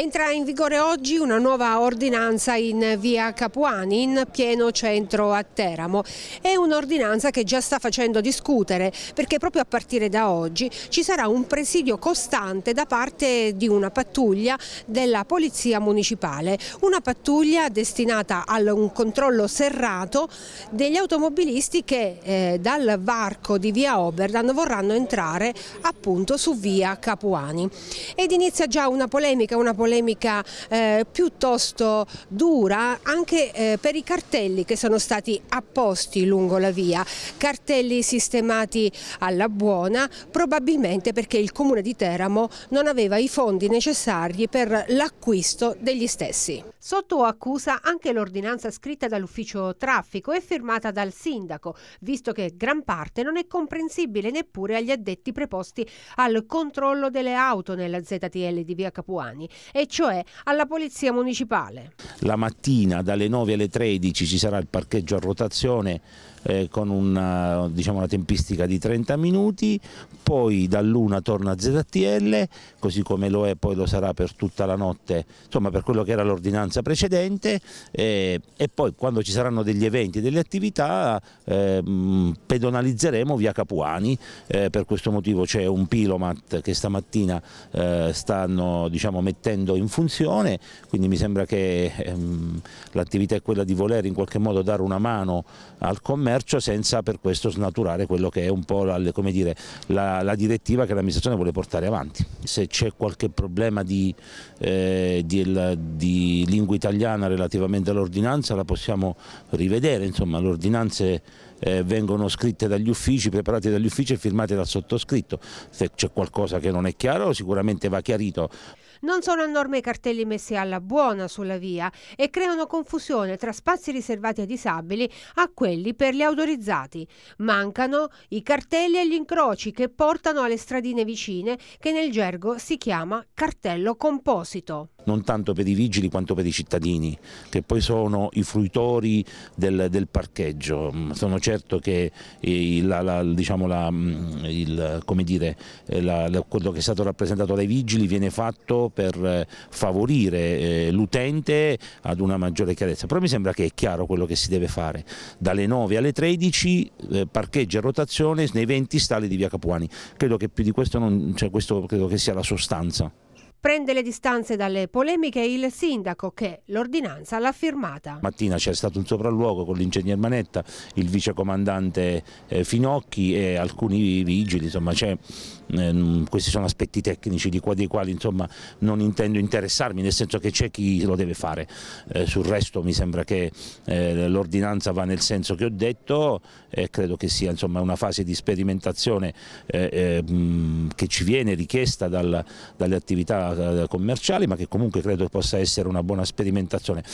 Entra in vigore oggi una nuova ordinanza in via Capuani, in pieno centro a Teramo. È un'ordinanza che già sta facendo discutere perché proprio a partire da oggi ci sarà un presidio costante da parte di una pattuglia della Polizia Municipale. Una pattuglia destinata a un controllo serrato degli automobilisti che eh, dal varco di via Oberdan vorranno entrare appunto su via Capuani. Ed inizia già una polemica, una polemica polemica eh, piuttosto dura anche eh, per i cartelli che sono stati apposti lungo la via, cartelli sistemati alla buona probabilmente perché il comune di Teramo non aveva i fondi necessari per l'acquisto degli stessi. Sotto accusa anche l'ordinanza scritta dall'ufficio traffico e firmata dal sindaco, visto che gran parte non è comprensibile neppure agli addetti preposti al controllo delle auto nella ZTL di via Capuani e cioè alla Polizia Municipale. La mattina dalle 9 alle 13 ci sarà il parcheggio a rotazione eh, con una, eh, diciamo, una, tempistica di 30 minuti, poi dall'una torna a ZTL, così come lo è poi lo sarà per tutta la notte, insomma per quello che era l'ordinanza precedente eh, e poi quando ci saranno degli eventi e delle attività eh, mm, pedonalizzeremo via Capuani, eh, per questo motivo c'è un pilomat che stamattina eh, stanno diciamo, mettendo mettendo in funzione, quindi mi sembra che ehm, l'attività è quella di voler in qualche modo dare una mano al commercio senza per questo snaturare quello che è un po' la, dire, la, la direttiva che l'amministrazione vuole portare avanti. Se c'è qualche problema di, eh, di, di lingua italiana relativamente all'ordinanza la possiamo rivedere, insomma le ordinanze eh, vengono scritte dagli uffici, preparate dagli uffici e firmate dal sottoscritto, se c'è qualcosa che non è chiaro sicuramente va chiarito. Non sono a norma i cartelli messi alla buona sulla via e creano confusione tra spazi riservati ai disabili a quelli per gli autorizzati. Mancano i cartelli e gli incroci che portano alle stradine vicine che nel gergo si chiama cartello composito. Non tanto per i vigili quanto per i cittadini che poi sono i fruitori del, del parcheggio. Mm, sono certo che il, la, diciamo la, mm, il, dire, eh, la, quello che è stato rappresentato dai vigili viene fatto per eh, favorire eh, l'utente ad una maggiore chiarezza, però mi sembra che è chiaro quello che si deve fare, dalle 9 alle 13 eh, parcheggia e rotazione nei 20 stali di via Capuani, credo che più di questo, non, cioè questo credo che sia la sostanza. Prende le distanze dalle polemiche il sindaco che l'ordinanza l'ha firmata. Mattina c'è stato un sopralluogo con l'ingegner Manetta, il vicecomandante eh, Finocchi e alcuni vigili, insomma ehm, questi sono aspetti tecnici dei quali insomma, non intendo interessarmi, nel senso che c'è chi lo deve fare. Eh, sul resto mi sembra che eh, l'ordinanza va nel senso che ho detto e credo che sia insomma, una fase di sperimentazione ehm, che ci viene richiesta dalle attività commerciali ma che comunque credo possa essere una buona sperimentazione.